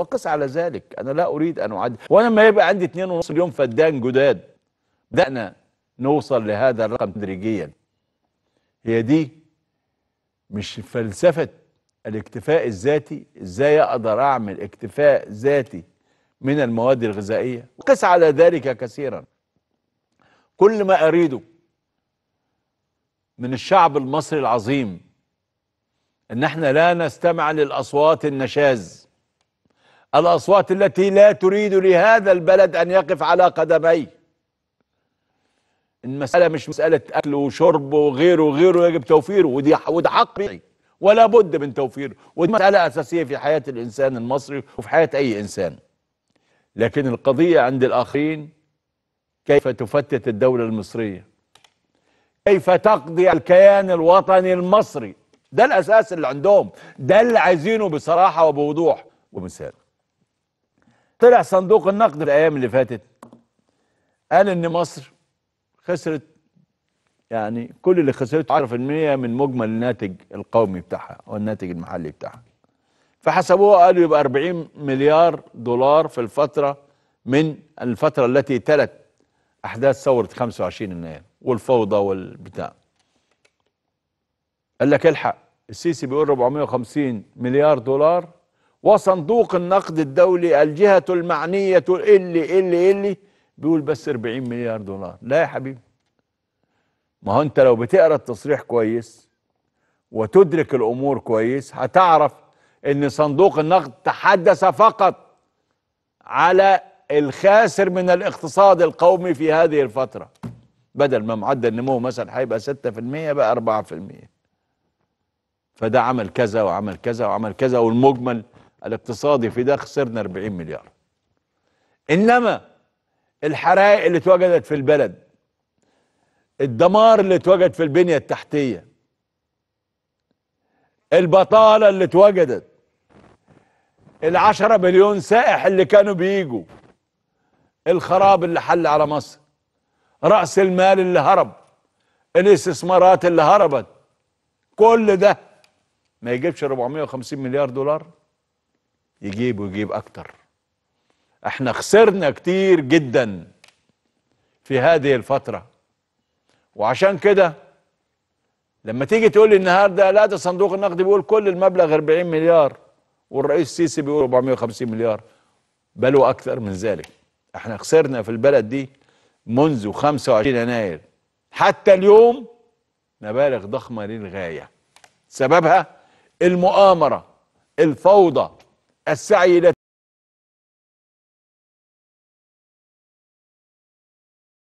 وقس على ذلك انا لا اريد ان اعد وانا ما يبقى عندي اتنين ونص اليوم فدان جداد بدأنا نوصل لهذا الرقم تدريجيا هي دي مش فلسفة الاكتفاء الذاتي ازاي اقدر اعمل اكتفاء ذاتي من المواد الغذائية قس على ذلك كثيرا كل ما اريده من الشعب المصري العظيم ان احنا لا نستمع للاصوات النشاز الأصوات التي لا تريد لهذا البلد أن يقف على قدميه المسألة مش مسألة أكل وشرب وغيره وغيره يجب توفيره ودي وده حق ولا بد من توفيره ودي مسألة أساسية في حياة الإنسان المصري وفي حياة أي إنسان لكن القضية عند الآخرين كيف تفتت الدولة المصرية كيف تقضي الكيان الوطني المصري ده الأساس اللي عندهم ده اللي عايزينه بصراحة وبوضوح ومثال طلع صندوق النقد الايام اللي فاتت قال ان مصر خسرت يعني كل اللي خسرته 10% من مجمل الناتج القومي بتاعها او الناتج المحلي بتاعها فحسبوها قالوا يبقى 40 مليار دولار في الفتره من الفتره التي تلت احداث ثوره 25 يناير والفوضى والبتاع قال لك الحق السيسي بيقول 450 مليار دولار وصندوق النقد الدولي الجهة المعنية اللي اللي اللي بيقول بس 40 مليار دولار لا يا حبيبي ما هو انت لو بتقرا التصريح كويس وتدرك الامور كويس هتعرف ان صندوق النقد تحدث فقط على الخاسر من الاقتصاد القومي في هذه الفتره بدل ما معدل النمو مثلا هيبقى 6% بقى 4% فده عمل كذا وعمل كذا وعمل كذا والمجمل الاقتصادي في ده خسرنا 40 مليار انما الحرائق اللي اتوجدت في البلد الدمار اللي اتوجد في البنيه التحتيه البطاله اللي اتوجدت العشرة مليون سائح اللي كانوا بيجوا الخراب اللي حل على مصر رأس المال اللي هرب الاستثمارات اللي هربت كل ده ما يجيبش 450 مليار دولار يجيب ويجيب اكتر احنا خسرنا كتير جدا في هذه الفترة وعشان كده لما تيجي تقول لي النهارده لا ده صندوق النقد بيقول كل المبلغ 40 مليار والرئيس السيسي بيقول 450 مليار بل واكثر من ذلك احنا خسرنا في البلد دي منذ 25 يناير حتى اليوم مبالغ ضخمه للغايه سببها المؤامره الفوضى السعي إلى